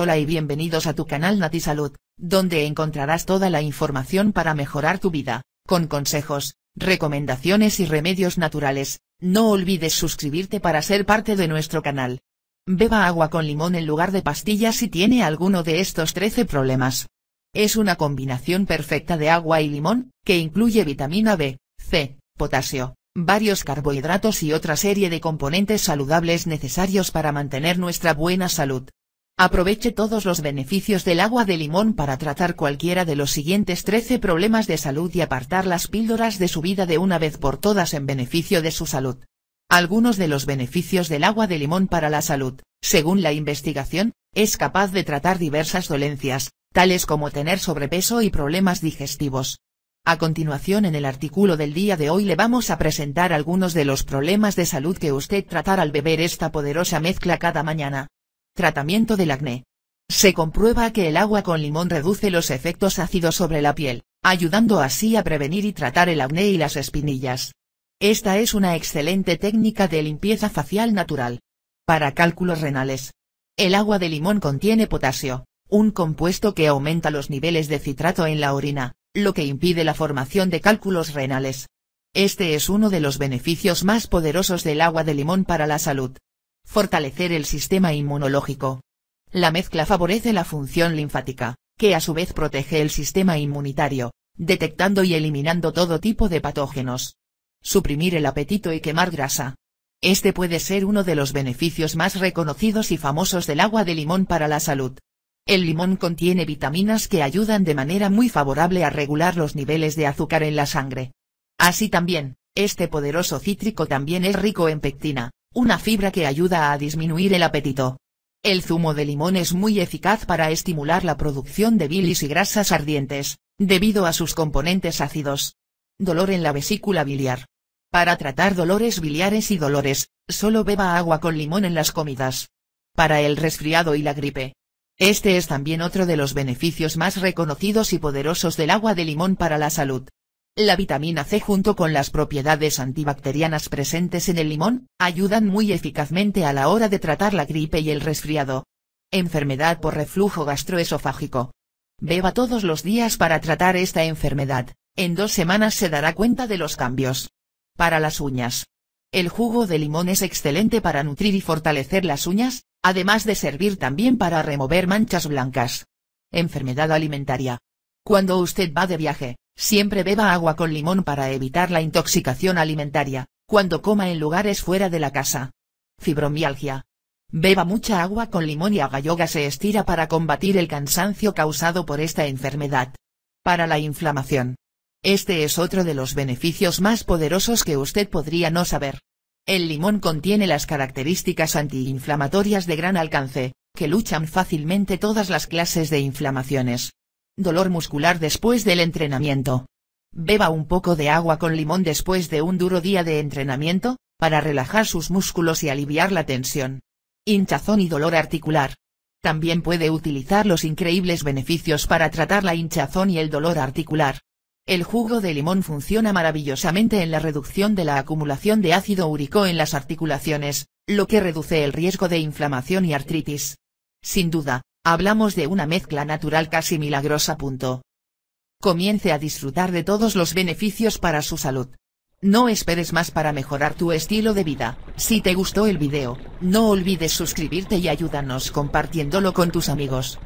Hola y bienvenidos a tu canal NatiSalud, Salud, donde encontrarás toda la información para mejorar tu vida, con consejos, recomendaciones y remedios naturales. No olvides suscribirte para ser parte de nuestro canal. Beba agua con limón en lugar de pastillas si tiene alguno de estos 13 problemas. Es una combinación perfecta de agua y limón, que incluye vitamina B, C, potasio, varios carbohidratos y otra serie de componentes saludables necesarios para mantener nuestra buena salud. Aproveche todos los beneficios del agua de limón para tratar cualquiera de los siguientes 13 problemas de salud y apartar las píldoras de su vida de una vez por todas en beneficio de su salud. Algunos de los beneficios del agua de limón para la salud, según la investigación, es capaz de tratar diversas dolencias, tales como tener sobrepeso y problemas digestivos. A continuación en el artículo del día de hoy le vamos a presentar algunos de los problemas de salud que usted tratar al beber esta poderosa mezcla cada mañana. Tratamiento del acné. Se comprueba que el agua con limón reduce los efectos ácidos sobre la piel, ayudando así a prevenir y tratar el acné y las espinillas. Esta es una excelente técnica de limpieza facial natural. Para cálculos renales. El agua de limón contiene potasio, un compuesto que aumenta los niveles de citrato en la orina, lo que impide la formación de cálculos renales. Este es uno de los beneficios más poderosos del agua de limón para la salud fortalecer el sistema inmunológico. La mezcla favorece la función linfática, que a su vez protege el sistema inmunitario, detectando y eliminando todo tipo de patógenos. Suprimir el apetito y quemar grasa. Este puede ser uno de los beneficios más reconocidos y famosos del agua de limón para la salud. El limón contiene vitaminas que ayudan de manera muy favorable a regular los niveles de azúcar en la sangre. Así también, este poderoso cítrico también es rico en pectina, una fibra que ayuda a disminuir el apetito. El zumo de limón es muy eficaz para estimular la producción de bilis y grasas ardientes, debido a sus componentes ácidos. Dolor en la vesícula biliar. Para tratar dolores biliares y dolores, solo beba agua con limón en las comidas. Para el resfriado y la gripe. Este es también otro de los beneficios más reconocidos y poderosos del agua de limón para la salud. La vitamina C junto con las propiedades antibacterianas presentes en el limón, ayudan muy eficazmente a la hora de tratar la gripe y el resfriado. Enfermedad por reflujo gastroesofágico. Beba todos los días para tratar esta enfermedad, en dos semanas se dará cuenta de los cambios. Para las uñas. El jugo de limón es excelente para nutrir y fortalecer las uñas, además de servir también para remover manchas blancas. Enfermedad alimentaria. Cuando usted va de viaje, Siempre beba agua con limón para evitar la intoxicación alimentaria, cuando coma en lugares fuera de la casa. Fibromialgia. Beba mucha agua con limón y haga yoga se estira para combatir el cansancio causado por esta enfermedad. Para la inflamación. Este es otro de los beneficios más poderosos que usted podría no saber. El limón contiene las características antiinflamatorias de gran alcance, que luchan fácilmente todas las clases de inflamaciones. Dolor muscular después del entrenamiento. Beba un poco de agua con limón después de un duro día de entrenamiento, para relajar sus músculos y aliviar la tensión. Hinchazón y dolor articular. También puede utilizar los increíbles beneficios para tratar la hinchazón y el dolor articular. El jugo de limón funciona maravillosamente en la reducción de la acumulación de ácido úrico en las articulaciones, lo que reduce el riesgo de inflamación y artritis. Sin duda, Hablamos de una mezcla natural casi milagrosa. Comience a disfrutar de todos los beneficios para su salud. No esperes más para mejorar tu estilo de vida. Si te gustó el video, no olvides suscribirte y ayúdanos compartiéndolo con tus amigos.